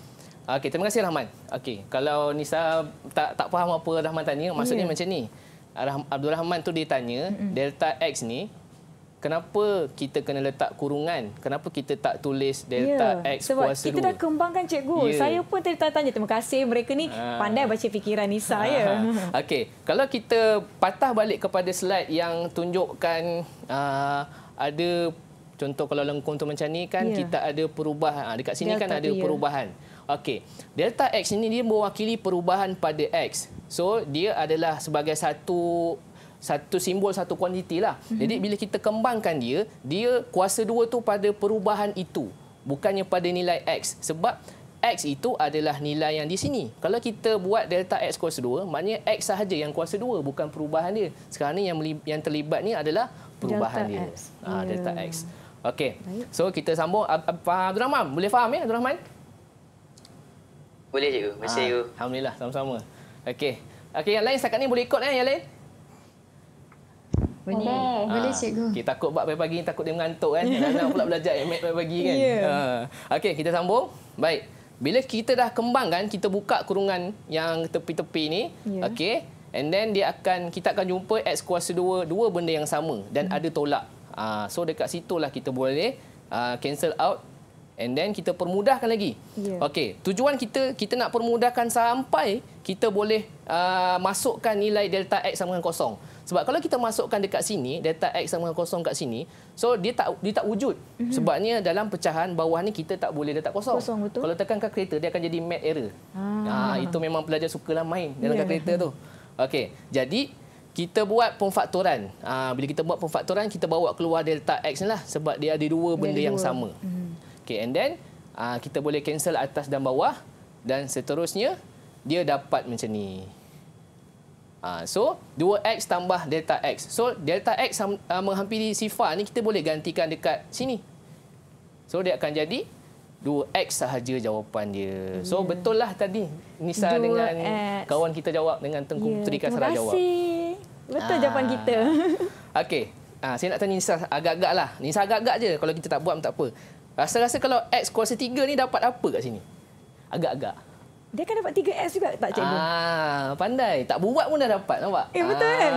Okey, terima kasih Rahman. Okey, kalau Nisa tak tak faham apa Rahman tanya, maksudnya yeah. macam ni. Abdul Rahman tu dia tanya, mm-hmm. delta x ni kenapa kita kena letak kurungan? Kenapa kita tak tulis delta ya, X sebab kuasa Sebab kita dah kembangkan cikgu. Ya. Saya pun tadi tanya. Terima kasih mereka ni ha. pandai baca fikiran Nisa. Ha. Ha. Okey, kalau kita patah balik kepada slide yang tunjukkan uh, ada contoh kalau lengkung tu macam ni kan ya. kita ada perubahan. Ha. Dekat sini delta kan ada dia. Ya. perubahan. Okey, delta X ini dia mewakili perubahan pada X. So, dia adalah sebagai satu satu simbol satu kuantiti lah. Mm-hmm. Jadi bila kita kembangkan dia, dia kuasa dua tu pada perubahan itu, bukannya pada nilai x sebab x itu adalah nilai yang di sini. Kalau kita buat delta x kuasa 2, maknanya x sahaja yang kuasa 2 bukan perubahan dia. Sekarang ni yang yang terlibat ni adalah perubahan delta dia. X. Ha, yeah. Ya. delta x. Okey. So kita sambung faham Abdul Rahman? Boleh faham ya Abdul Rahman? Boleh cikgu. Masih ha, Alhamdulillah sama-sama. Okey. Okay yang lain setakat ni boleh ikut eh yang lain? Boleh. Boleh, ha. boleh cikgu. Okay, takut buat pagi-pagi, takut dia mengantuk kan. *laughs* nak pula belajar MAT pagi-pagi kan. Yeah. Ya. Ha. Okey, kita sambung. Baik. Bila kita dah kembangkan, kita buka kurungan yang tepi-tepi ni. Yeah. Okey. And then dia akan kita akan jumpa x kuasa 2, dua benda yang sama dan hmm. ada tolak. Ha. so dekat situlah kita boleh uh, cancel out and then kita permudahkan lagi. Yeah. Okey, tujuan kita kita nak permudahkan sampai kita boleh uh, masukkan nilai delta x sama dengan kosong. Sebab kalau kita masukkan dekat sini, delta X sama kosong kat sini, so dia tak dia tak wujud. Mm-hmm. Sebabnya dalam pecahan bawah ni kita tak boleh letak kosong. kosong Kalau tekan kalkulator, dia akan jadi mat error. Ah. Ha, itu memang pelajar suka lah main dalam yeah. kalkulator tu. Okey, jadi kita buat pemfaktoran. Ha, ah, bila kita buat pemfaktoran, kita bawa keluar delta X ni lah. Sebab dia ada dua benda dia yang dua. sama. Mm-hmm. Okey, and then ha, kita boleh cancel atas dan bawah. Dan seterusnya, dia dapat macam ni. Ah, so, 2x tambah delta x. So, delta x ah, menghampiri sifar ni kita boleh gantikan dekat sini. So, dia akan jadi 2x sahaja jawapan dia. So, ya. betul lah tadi Nisa 2X. dengan kawan kita jawab dengan Tengku yeah, Puteri Kasara jawab. Terima kasih. Betul ha. jawapan kita. Ah. *laughs* Okey. Ha, saya nak tanya Nisa agak-agak lah. Nisa agak-agak je kalau kita tak buat tak apa. Rasa-rasa kalau x kuasa 3 ni dapat apa kat sini? Agak-agak dia akan dapat 3 S juga tak cikgu? Ah, pandai. Tak buat pun dah dapat nampak? Eh betul kan? ah. kan?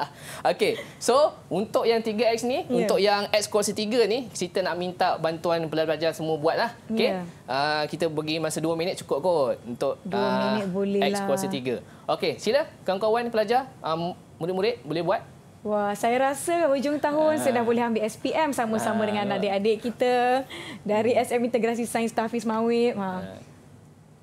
*laughs* okay. So untuk yang 3X ni, yeah. untuk yang X kuasi 3 ni, kita nak minta bantuan pelajar-pelajar semua buat lah. Okay. Yeah. Ya. Uh, kita bagi masa 2 minit cukup kot untuk uh, X kuasi lah. 3. Okay sila kawan-kawan pelajar, um, murid-murid um, boleh buat. Wah, saya rasa hujung tahun uh, ah. saya dah boleh ambil SPM sama-sama uh, dengan ah. adik-adik kita dari SM Integrasi Sains Tafiz Mawib. Uh.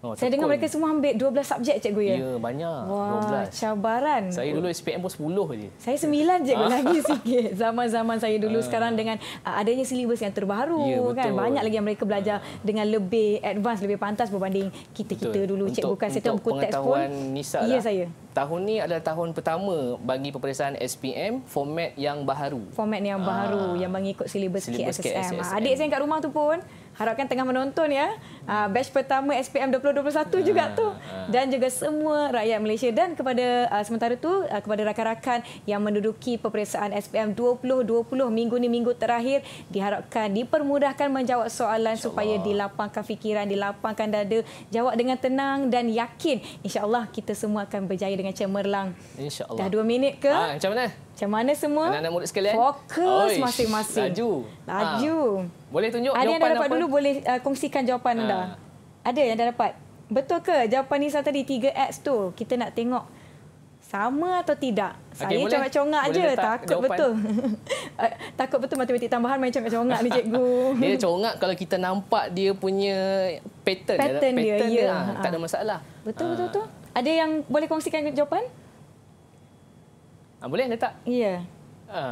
Oh, saya dengar mereka semua ambil 12 subjek cikgu ya. Ya, banyak. Wah, 12. Cabaran. Saya dulu SPM pun 10 je. Saya 9 cikgu ah. lagi sikit. *laughs* Zaman-zaman saya dulu ah. sekarang dengan ah, adanya silibus yang terbaru ya, kan. Banyak lagi yang mereka belajar dengan lebih advance, lebih pantas berbanding kita-kita betul. dulu cikgu kan. Saya tengok buku teks pun. Nisa ya, lah. saya. Tahun ni adalah tahun pertama bagi peperiksaan SPM format yang baharu. Format yang baharu yang mengikut silibus KSSM. Adik saya kat rumah tu pun harapkan tengah menonton ya. Uh, batch pertama SPM 2021 uh, juga ah, tu uh. dan juga semua rakyat Malaysia dan kepada uh, sementara tu uh, kepada rakan-rakan yang menduduki peperiksaan SPM 2020 minggu ni minggu terakhir diharapkan dipermudahkan menjawab soalan InsyaAllah. supaya dilapangkan fikiran, dilapangkan dada, jawab dengan tenang dan yakin. Insya Allah kita semua akan berjaya dengan cemerlang. InsyaAllah. Dah dua minit ke? Ha, macam mana? Macam mana semua? Anak-anak murid sekalian. Fokus masing-masing. Laju. Laju. Ha. Boleh tunjuk ada jawapan yang dapat dulu boleh uh, kongsikan jawapan ha. anda. Ah. Ada yang dah dapat? Betul ke jawapan Nisa tadi 3X tu? Kita nak tengok sama atau tidak. Okay, Saya congak-congak je. Takut jawapan. betul. *laughs* Eh, takut betul matematik tambahan main congak-congak ni cikgu. *laughs* dia congak kalau kita nampak dia punya pattern. Pattern, pattern dia, dia, ya. dia, ah, dia, Tak ada masalah. Betul-betul ha. tu. Ada yang boleh kongsikan jawapan? Ha, boleh letak? Ya. Yeah. Ha.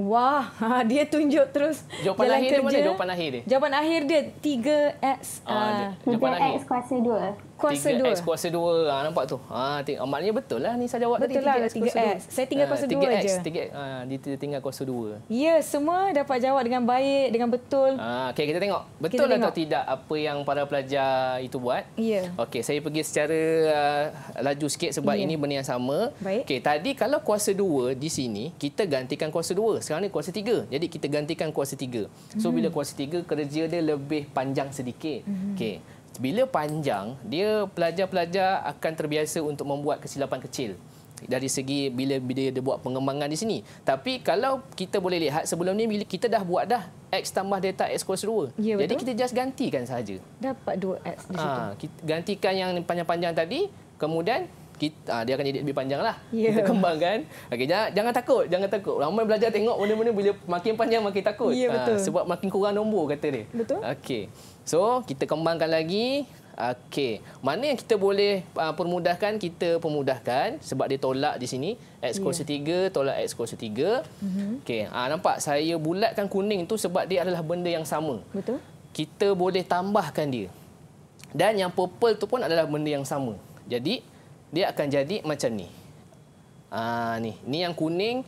Wah, *laughs* dia tunjuk terus. Jawapan akhir kerja. dia mana? Jawapan akhir dia? Jawapan akhir dia 3X. Uh, 3X kuasa 2 kuasa 2. X kuasa 2. Ha, ah, nampak tu. Ha, ah, ting- ah, maknanya betul lah ni saya jawab betul tadi. Betul lah 3X. Saya tinggal kuasa 2 aja. 3X. 3X. Ha, dia tinggal kuasa 2. Ya, semua dapat jawab dengan baik, dengan betul. Ha, okay, kita tengok. Betul lah kita atau tengok. tidak apa yang para pelajar itu buat. Ya. Okay, saya pergi secara uh, laju sikit sebab ya. ini benda yang sama. Baik. Okay, tadi kalau kuasa 2 di sini, kita gantikan kuasa 2. Sekarang ni kuasa 3. Jadi kita gantikan kuasa 3. So, hmm. bila kuasa 3, kerja dia lebih panjang sedikit. Hmm. Okay bila panjang dia pelajar-pelajar akan terbiasa untuk membuat kesilapan kecil dari segi bila bila dia buat pengembangan di sini tapi kalau kita boleh lihat sebelum ni bila kita dah buat dah x tambah delta x kuasa 2 ya, jadi kita just gantikan saja dapat 2x di ah, situ ha, gantikan yang panjang-panjang tadi kemudian kita, ah, dia akan jadi lebih panjang lah. Yeah. Kita kembangkan. Okay, jangan, jangan takut. Jangan takut. Ramai belajar tengok benda-benda bila makin panjang makin takut. Yeah, ya, Ha, sebab makin kurang nombor kata dia. Betul. Okey. So, kita kembangkan lagi. Okey. Mana yang kita boleh uh, permudahkan, kita permudahkan. Sebab dia tolak di sini. X kuasa yeah. 3, tolak X kuasa 3. Mm -hmm. Okey. Uh, nampak? Saya bulatkan kuning tu sebab dia adalah benda yang sama. Betul. Kita boleh tambahkan dia. Dan yang purple tu pun adalah benda yang sama. Jadi, dia akan jadi macam ni. Uh, ni. ni yang kuning,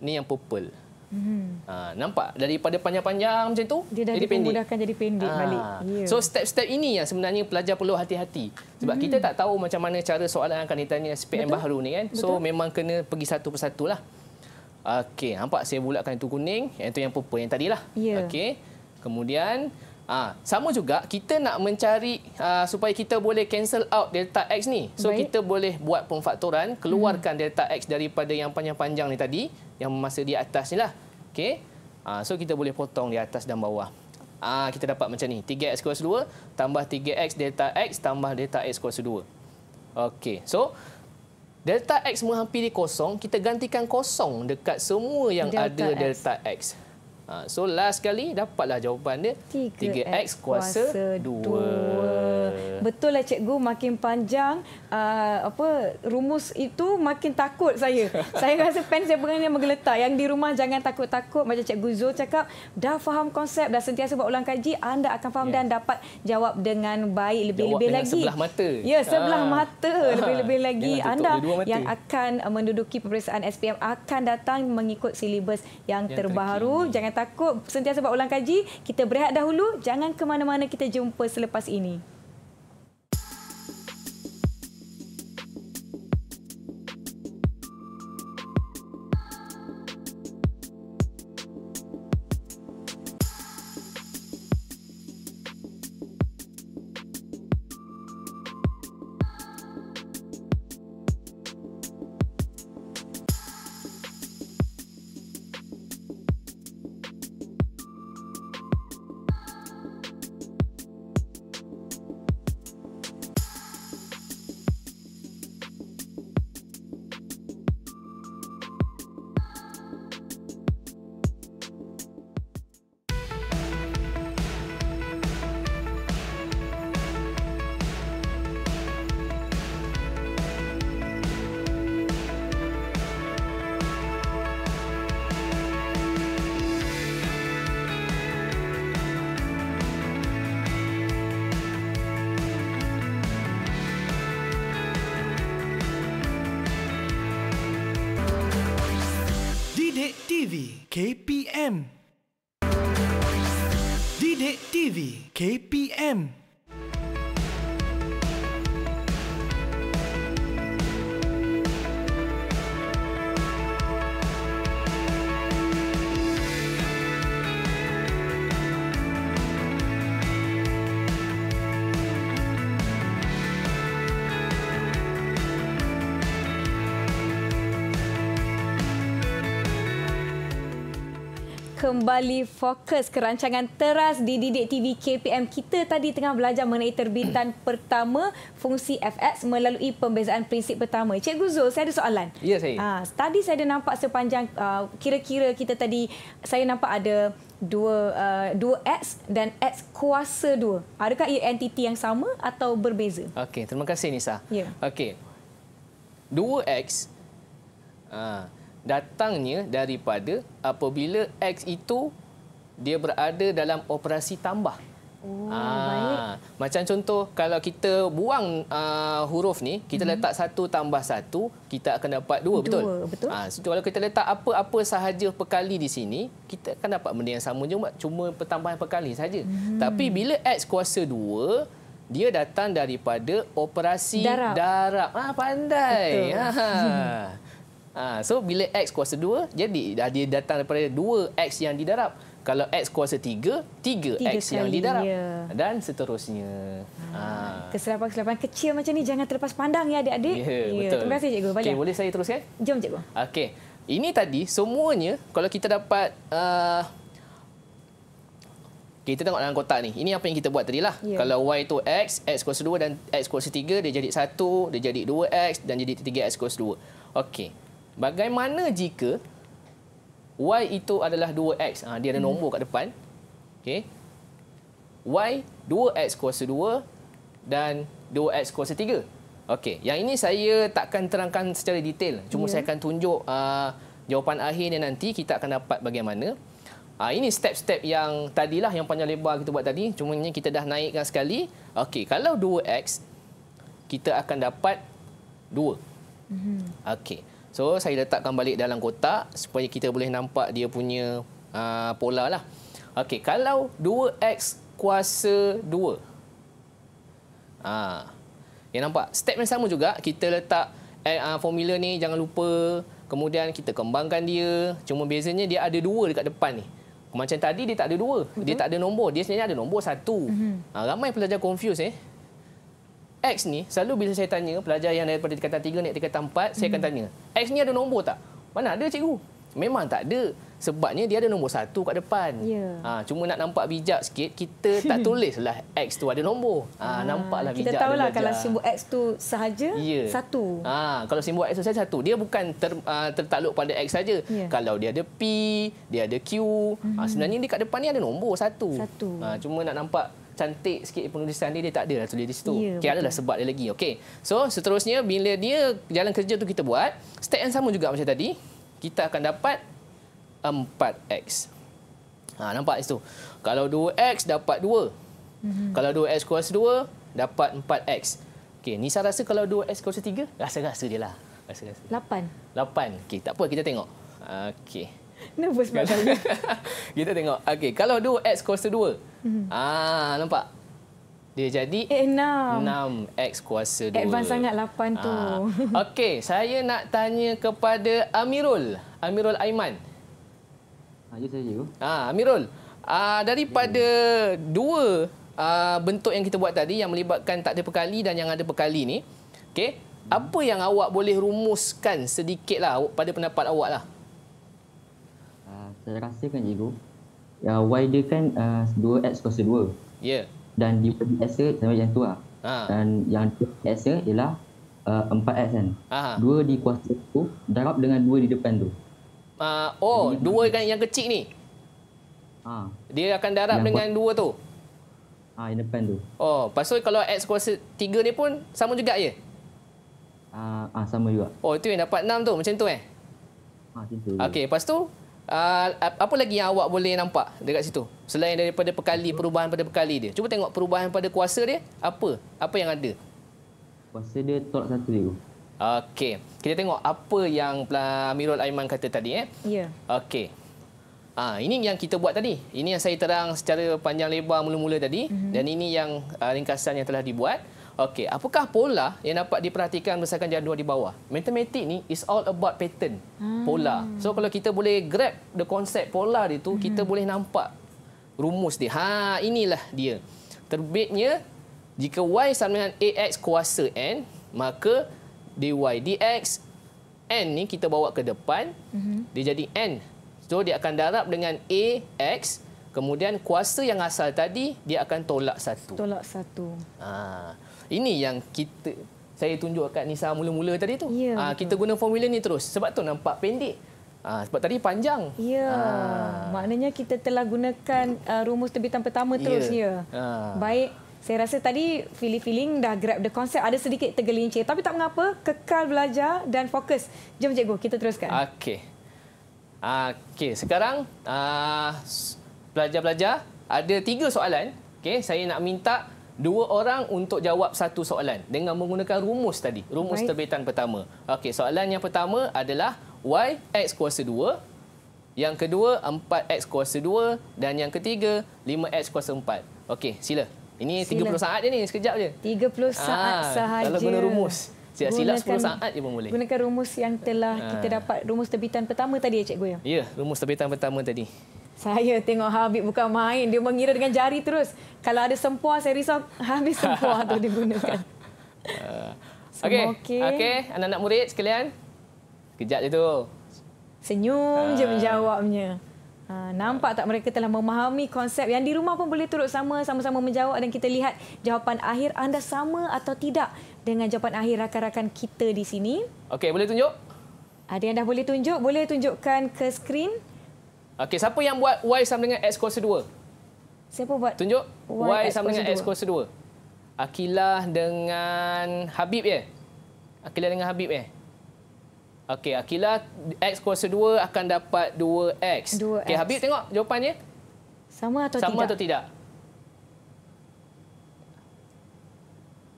ni yang purple. Hmm. Ha, nampak daripada panjang-panjang macam tu dia dah jadi pendek. jadi pendek ha. balik. Yeah. So step-step ini yang sebenarnya pelajar perlu hati-hati sebab hmm. kita tak tahu macam mana cara soalan akan ditanya SPM Betul? baru ni kan. So memang kena pergi satu persatu lah. Okey, nampak saya bulatkan itu kuning, yang itu yang purple yang tadilah. Yeah. Okey. Kemudian ha, sama juga kita nak mencari uh, supaya kita boleh cancel out delta x ni. So Baik. kita boleh buat pemfaktoran, keluarkan hmm. delta x daripada yang panjang-panjang ni tadi yang masa di atas ni lah. Okay. Ha, ah, so kita boleh potong di atas dan bawah. Ha, kita dapat macam ni. 3x kuas 2 tambah 3x delta x tambah delta x kuas 2. Okay. So delta x menghampiri kosong. Kita gantikan kosong dekat semua yang delta ada delta x. x. Ha, so last kali dapatlah jawapan dia 3x kuasa 2. Betul lah cikgu makin panjang uh, apa rumus itu makin takut saya. *laughs* saya rasa pen saya pengen yang menggeletar. Yang di rumah jangan takut-takut macam cikgu Zul cakap dah faham konsep dah sentiasa buat ulang kaji anda akan faham yeah. dan dapat jawab dengan baik lebih-lebih lebih lagi. sebelah mata. Ya sebelah ha. mata ah. lebih-lebih ha. lagi Yalah, anda yang akan menduduki peperiksaan SPM akan datang mengikut silibus yang, yang terbaru. Terkini. Jangan takut sentiasa buat ulang kaji. Kita berehat dahulu. Jangan ke mana-mana kita jumpa selepas ini. KP kembali fokus ke rancangan teras di Didik TV KPM. Kita tadi tengah belajar mengenai terbitan *clears throat* pertama fungsi FX melalui pembezaan prinsip pertama. Cik Guzul, saya ada soalan. Ya, saya. Ha, tadi saya ada nampak sepanjang uh, kira-kira kita tadi, saya nampak ada dua ah, dua x dan x kuasa dua. Adakah ia entiti yang sama atau berbeza? Okey, terima kasih Nisa. Ya. Okey. Dua x uh, datangnya daripada apabila X itu dia berada dalam operasi tambah. Oh, aa, ah, Macam contoh, kalau kita buang aa, ah, huruf ni, kita hmm. letak satu tambah satu, kita akan dapat dua, dua betul? Dua, betul. Aa, ah, kalau kita letak apa-apa sahaja perkali di sini, kita akan dapat benda yang sama juga, cuma pertambahan perkali saja. Hmm. Tapi bila X kuasa dua, dia datang daripada operasi darab. darab. Ah, pandai. Betul. *laughs* Ha, so bila X kuasa 2, jadi dah dia datang daripada 2 X yang didarab. Kalau X kuasa 3, 3 X yang didarab. Ya. Dan seterusnya. Ha. ha. Kesilapan-kesilapan kecil macam ni jangan terlepas pandang ya adik-adik. Ya, ya, betul. Terima kasih cikgu. Okay, boleh saya teruskan? Jom cikgu. Okey. Ini tadi semuanya kalau kita dapat uh, kita tengok dalam kotak ni. Ini apa yang kita buat tadi lah. Yeah. Kalau Y tu X, X kuasa 2 dan X kuasa 3, dia jadi 1, dia jadi 2X dan jadi 3X kuasa 2. Okey. Bagaimana jika Y itu adalah 2X. Ha, ah, dia ada hmm. nombor kat depan. Okay. Y, 2X kuasa 2 dan 2X kuasa 3. Okay. Yang ini saya takkan terangkan secara detail. Cuma yeah. saya akan tunjuk uh, jawapan akhirnya nanti kita akan dapat bagaimana. Ha, ini step-step yang tadilah yang panjang lebar kita buat tadi. Cuma ini kita dah naikkan sekali. Okay. Kalau 2X, kita akan dapat 2. Mm-hmm. Okay. So saya letakkan balik dalam kotak supaya kita boleh nampak dia punya uh, pola lah. Okey, kalau 2x kuasa 2. Uh, ya nampak? Step yang sama juga, kita letak uh, formula ni jangan lupa. Kemudian kita kembangkan dia. Cuma biasanya dia ada 2 dekat depan ni. Macam tadi dia tak ada 2. Dia mhm. tak ada nombor. Dia sebenarnya ada nombor satu. Uh, ramai pelajar confuse eh. X ni selalu bila saya tanya pelajar yang daripada tingkatan 3 naik tingkatan 4 saya akan hmm. tanya X ni ada nombor tak mana ada cikgu memang tak ada sebabnya dia ada nombor satu kat depan yeah. ha, cuma nak nampak bijak sikit kita tak *laughs* tulislah X tu ada nombor ha, ha, nampaklah kita bijak kita tahulah kalau simbol X tu sahaja yeah. satu ha, kalau simbol X tu sahaja satu dia bukan ter, uh, tertakluk pada X saja. Yeah. kalau dia ada P dia ada Q mm-hmm. ha, hmm. sebenarnya dia kat depan ni ada nombor satu, satu. Ha, cuma nak nampak cantik sikit penulisan dia, dia tak adalah tulis di situ. Ya, okay, adalah sebab dia lagi. Okay. So, seterusnya, bila dia jalan kerja tu kita buat, step yang sama juga macam tadi, kita akan dapat 4X. Ha, nampak di situ? Kalau 2X, dapat 2. Mm-hmm. Kalau 2X kuasa 2, dapat 4X. Okay, ni saya rasa kalau 2X kuasa 3, rasa-rasa dia lah. Rasa-rasa. 8. 8. Okay, tak apa, kita tengok. Okay. *laughs* Nervous sebab kan? tadi. *laughs* Kita tengok. Okey, kalau 2x kuasa 2. Hmm. Ah, nampak? Dia jadi eh, 6. 6x kuasa 2. Advance sangat 8 tu. Ah. *laughs* Okey, saya nak tanya kepada Amirul. Amirul Aiman. Ah, ya, saya juga. Ah, Amirul. Ah, daripada ya. dua ah, bentuk yang kita buat tadi yang melibatkan tak ada perkali dan yang ada perkali ni, okey, hmm. apa yang awak boleh rumuskan sedikitlah pada pendapat awak lah saya rasa kan cikgu ya, uh, Y dia kan uh, 2X kuasa 2 Ya yeah. Dan di pergi biasa sampai macam tu lah ha. Dan yang biasa ialah uh, 4X kan ha. 2 di kuasa tu Darab dengan 2 di depan tu uh, Oh, Jadi, 2 kan yang kecil ni ha. Dia akan darab yang dengan kuasa. 2 tu Ha, yang depan tu Oh, lepas kalau X kuasa 3 ni pun sama juga je Ah, uh, uh, sama juga. Oh, itu yang dapat 6 tu, macam tu eh? Ah, uh, macam tu. Okey, lepas tu Uh, apa lagi yang awak boleh nampak dekat situ? Selain daripada pekali, perubahan pada pekali dia. Cuba tengok perubahan pada kuasa dia. Apa? Apa yang ada? Kuasa dia tolak satu dia. Okey. Kita tengok apa yang Amirul Aiman kata tadi. Eh? Ya. Okey. Ha, ini yang kita buat tadi. Ini yang saya terang secara panjang lebar mula-mula tadi. Mm-hmm. Dan ini yang uh, ringkasan yang telah dibuat. Okey, apakah pola yang dapat diperhatikan berdasarkan jadual di bawah? Matematik ni is all about pattern, hmm. pola. So kalau kita boleh grab the concept pola itu, hmm. kita boleh nampak rumus dia. Ha, inilah dia. Terbitnya jika y sama dengan ax kuasa n, maka dy dx n ni kita bawa ke depan, hmm. dia jadi n. So dia akan darab dengan ax Kemudian kuasa yang asal tadi dia akan tolak satu. Tolak satu. Ah, ini yang kita saya tunjuk kat Nisa mula-mula tadi tu. Ya, ha, kita guna formula ni terus. Sebab tu nampak pendek. Ha, sebab tadi panjang. Ya. Ha. Maknanya kita telah gunakan uh, rumus terbitan pertama ya. terus ya. Ha. Baik. Saya rasa tadi feeling-feeling dah grab the concept. Ada sedikit tergelincir. Tapi tak mengapa. Kekal belajar dan fokus. Jom cikgu, kita teruskan. Okey. Okey, sekarang pelajar belajar uh, ada tiga soalan. Okey, saya nak minta dua orang untuk jawab satu soalan dengan menggunakan rumus tadi, rumus right. terbitan pertama. Okey, soalan yang pertama adalah y x kuasa 2 yang kedua 4x kuasa 2 dan yang ketiga 5x kuasa 4. Okey, sila. Ini sila. 30 saat je ni, sekejap je. 30 ah, saat ha, sahaja. Kalau guna rumus. Sila, sila 10 saat je pun boleh. Gunakan rumus yang telah kita ah. dapat rumus terbitan pertama tadi ya cikgu ya. Ya, rumus terbitan pertama tadi. Saya tengok Habib bukan main. Dia mengira dengan jari terus. Kalau ada sempua, saya risau *laughs* habis sempua itu digunakan. *laughs* Semua okey. Okay. Anak-anak murid sekalian. Kejap itu. Senyum uh. je menjawabnya. Ah, nampak tak mereka telah memahami konsep yang di rumah pun boleh turut sama, sama-sama menjawab dan kita lihat jawapan akhir anda sama atau tidak dengan jawapan akhir rakan-rakan kita di sini. Okey, boleh tunjuk? Ada yang dah boleh tunjuk, boleh tunjukkan ke skrin. Okey, siapa yang buat y sama dengan x kuasa 2? Siapa buat? Tunjuk. Y, y sama dengan x kuasa 2. Akilah dengan Habib ya. Akilah dengan Habib ya. Okey, Akilah x kuasa 2 akan dapat 2x. 2 Okey, Habib tengok jawapannya. Sama atau sama tidak? Sama atau tidak?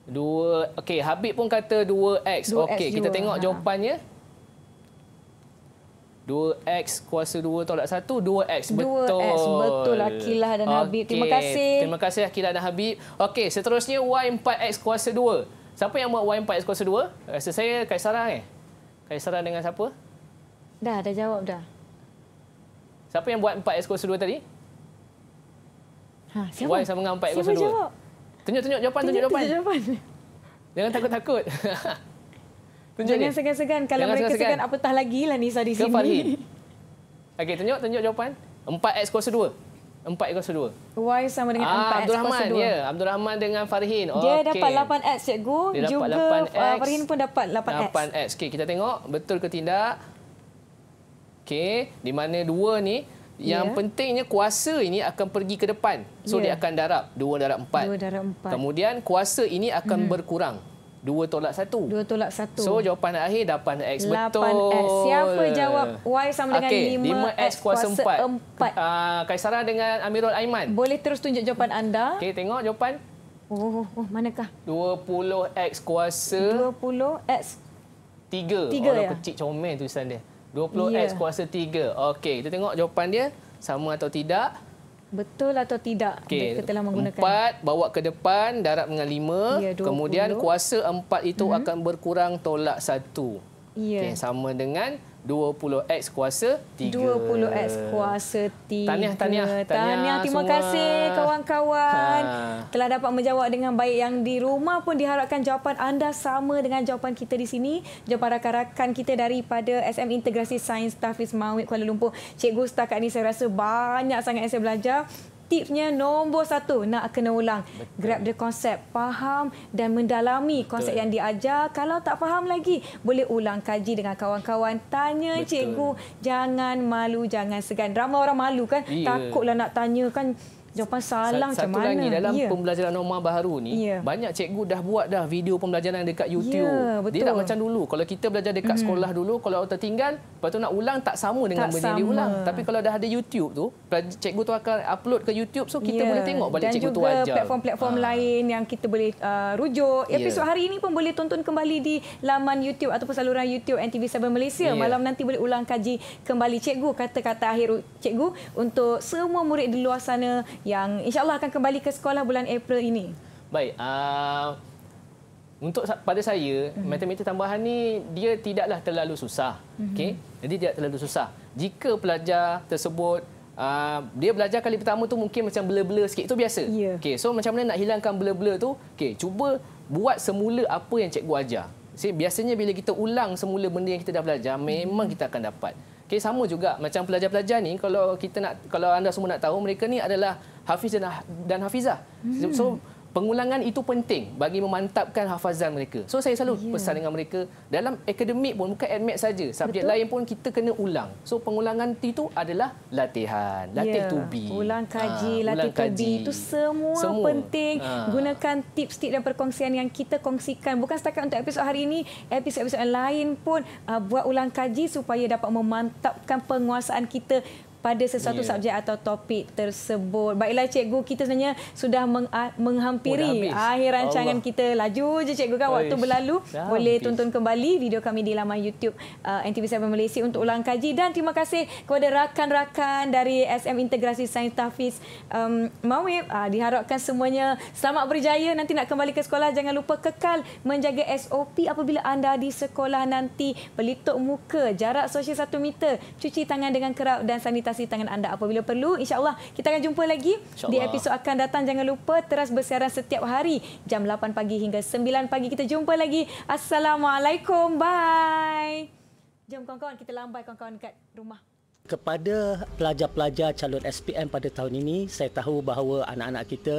2 Okey, Habib pun kata 2x. 2X Okey, kita tengok ha. jawapannya. Ha. 2X kuasa 2 tolak 1 2X betul 2X betul Akilah dan okay. Habib Terima kasih Terima kasih Akilah dan Habib Okey seterusnya Y4X kuasa 2 Siapa yang buat Y4X kuasa 2? Rasa saya Kaisaran eh Kaisaran dengan siapa? Dah dah jawab dah Siapa yang buat 4X kuasa 2 tadi? Ha, siapa? Y sama dengan 4X kuasa jawab? 2 Tunjuk-tunjuk jawapan Tunjuk-tunjuk jawapan Jangan takut-takut *laughs* Tunjuk Jangan segan-segan. Kalau Jangan mereka segan. segan, apatah lagi lah Nisa di sini. Kepali. *laughs* Okey, tunjuk, tunjuk jawapan. 4X kuasa 2. 4 kuasa 2. Y sama dengan ah, 4X Abdul Rahman, kuasa Ya, yeah, Abdul Rahman dengan Farhin. Dia dapat 8X, cikgu. Dia Juga 8X. Uh, ah, Farhin pun dapat 8X. 8X. Okay, kita tengok betul ke tidak. Okey, di mana dua ni, yang yeah. pentingnya kuasa ini akan pergi ke depan. So, yeah. dia ya. akan darab. dua darab empat. 2 darab 4. Kemudian, kuasa ini akan hmm. berkurang. Dua tolak satu. Dua tolak satu. So jawapan akhir 8x betul. Siapa jawab y sama dengan okay. 5 5x kuasa 4. 4. Uh, Kaisara dengan Amirul Aiman. Boleh terus tunjuk jawapan anda. Okey, tengok jawapan. Oh, oh, oh, manakah? 20x kuasa 20x 3. 3 oh, ya? kecil comel tulisan dia. 20x ya. kuasa 3. Okey, kita tengok jawapan dia sama atau tidak betul atau tidak okay. kita telah menggunakan. Empat, bawa ke depan, darab dengan lima. Ya, Kemudian kuasa empat itu -hmm. akan berkurang tolak satu. Ya. Okay, sama dengan 20X kuasa 3. 20X kuasa 3. Tahniah, tahniah. Tahniah, terima semua. kasih kawan-kawan. Ha. Telah dapat menjawab dengan baik yang di rumah pun diharapkan jawapan anda sama dengan jawapan kita di sini. Jawapan rakan-rakan kita daripada SM Integrasi Sains Tafiz Mawid Kuala Lumpur. Cikgu setakat ini saya rasa banyak sangat yang saya belajar. Tipsnya nombor satu nak kena ulang. Betul. Grab the concept, faham dan mendalami konsep yang diajar. Kalau tak faham lagi, boleh ulang kaji dengan kawan-kawan. Tanya Betul. cikgu, jangan malu, jangan segan. Ramai orang malu kan, yeah. takutlah nak tanya kan. Jawapan salah macam mana? Satu lagi dalam yeah. pembelajaran norma baru ni, yeah. banyak cikgu dah buat dah video pembelajaran dekat ya, YouTube. Yeah, Dia tak macam dulu. Kalau kita belajar dekat mm-hmm. sekolah dulu, kalau orang tertinggal, lepas tu nak ulang tak sama dengan tak benda sama. dia ulang. Tapi kalau dah ada YouTube tu, cikgu tu akan upload ke YouTube so kita yeah. boleh tengok balik Dan cikgu tu ajar. Dan juga platform-platform ha. lain yang kita boleh uh, rujuk. Yeah. Episod hari ini pun boleh tonton kembali di laman YouTube ataupun saluran YouTube NTV7 Malaysia. Yeah. Malam nanti boleh ulang kaji kembali cikgu kata-kata akhir cikgu untuk semua murid di luar sana yang insyaAllah akan kembali ke sekolah bulan April ini? Baik. Uh, untuk pada saya, uh-huh. matematik tambahan ni dia tidaklah terlalu susah. Uh-huh. Okey. Jadi tidak terlalu susah. Jika pelajar tersebut Uh, dia belajar kali pertama tu mungkin macam blur-blur sikit itu biasa. Yeah. Okey, so macam mana nak hilangkan blur-blur tu? Okay, cuba buat semula apa yang cikgu ajar. See, biasanya bila kita ulang semula benda yang kita dah belajar, mm. memang kita akan dapat. Okay, sama juga macam pelajar-pelajar ni kalau kita nak kalau anda semua nak tahu mereka ni adalah Hafiz dan, dan Hafizah. Hmm. So pengulangan itu penting bagi memantapkan hafazan mereka. So saya selalu yeah. pesan dengan mereka dalam akademik pun bukan admit saja, subjek Betul. lain pun kita kena ulang. So pengulangan itu adalah latihan, ya. latih yeah. tubi. Ulang kaji, ha, latih tubi itu semua, semua penting. Ha. Gunakan tips-tips dan perkongsian yang kita kongsikan bukan setakat untuk episod hari ini, episod-episod lain pun uh, buat ulang kaji supaya dapat memantapkan penguasaan kita pada sesuatu yeah. subjek atau topik tersebut. Baiklah cikgu, kita sebenarnya sudah meng ah, menghampiri akhir rancangan Allah. kita. Laju je cikgu kan waktu Aish. berlalu. Dah Boleh habis. tonton kembali video kami di laman YouTube uh, NTV7 Malaysia untuk ulang kaji dan terima kasih kepada rakan-rakan dari SM Integrasi Sains Tafiz um, Mawib. Uh, diharapkan semuanya selamat berjaya nanti nak kembali ke sekolah. Jangan lupa kekal menjaga SOP apabila anda di sekolah nanti pelitup muka, jarak sosial 1 meter, cuci tangan dengan kerap dan sanitasi kasi tangan anda apabila perlu. InsyaAllah kita akan jumpa lagi di episod akan datang. Jangan lupa teras bersiaran setiap hari jam 8 pagi hingga 9 pagi. Kita jumpa lagi. Assalamualaikum. Bye. Jom kawan-kawan kita lambai kawan-kawan dekat rumah. Kepada pelajar-pelajar calon SPM pada tahun ini, saya tahu bahawa anak-anak kita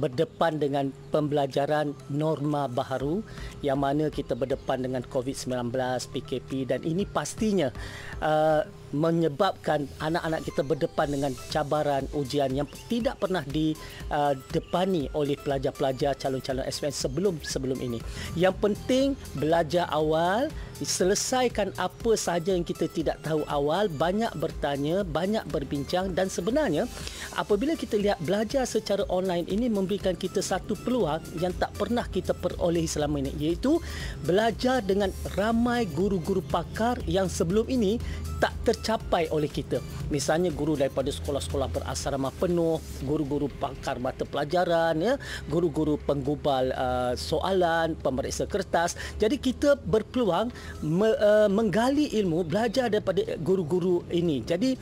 berdepan dengan pembelajaran norma baharu yang mana kita berdepan dengan COVID-19, PKP dan ini pastinya uh, menyebabkan anak-anak kita berdepan dengan cabaran ujian yang tidak pernah didepani uh, oleh pelajar-pelajar calon-calon SPM sebelum-sebelum ini. Yang penting belajar awal, selesaikan apa sahaja yang kita tidak tahu awal, banyak bertanya, banyak berbincang dan sebenarnya apabila kita lihat belajar secara online ini memberikan kita satu peluang yang tak pernah kita peroleh selama ini. Ia itu belajar dengan ramai guru-guru pakar yang sebelum ini tak tercapai oleh kita. Misalnya guru daripada sekolah-sekolah berasrama penuh, guru-guru pakar mata pelajaran, ya, guru-guru penggubal uh, soalan, pemeriksa kertas. Jadi kita berpeluang me, uh, menggali ilmu, belajar daripada guru-guru ini. Jadi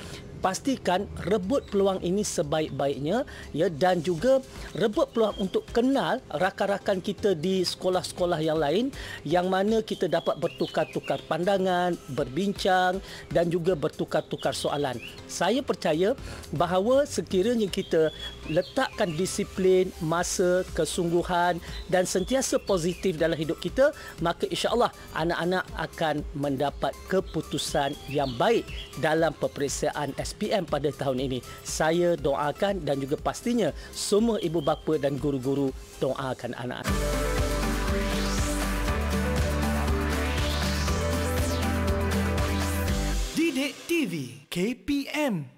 pastikan rebut peluang ini sebaik-baiknya ya dan juga rebut peluang untuk kenal rakan-rakan kita di sekolah-sekolah yang lain yang mana kita dapat bertukar-tukar pandangan, berbincang dan juga bertukar-tukar soalan. Saya percaya bahawa sekiranya kita letakkan disiplin, masa, kesungguhan dan sentiasa positif dalam hidup kita, maka insya-Allah anak-anak akan mendapat keputusan yang baik dalam peperiksaan SPM pada tahun ini. Saya doakan dan juga pastinya semua ibu bapa dan guru-guru doakan anak-anak. TV KPM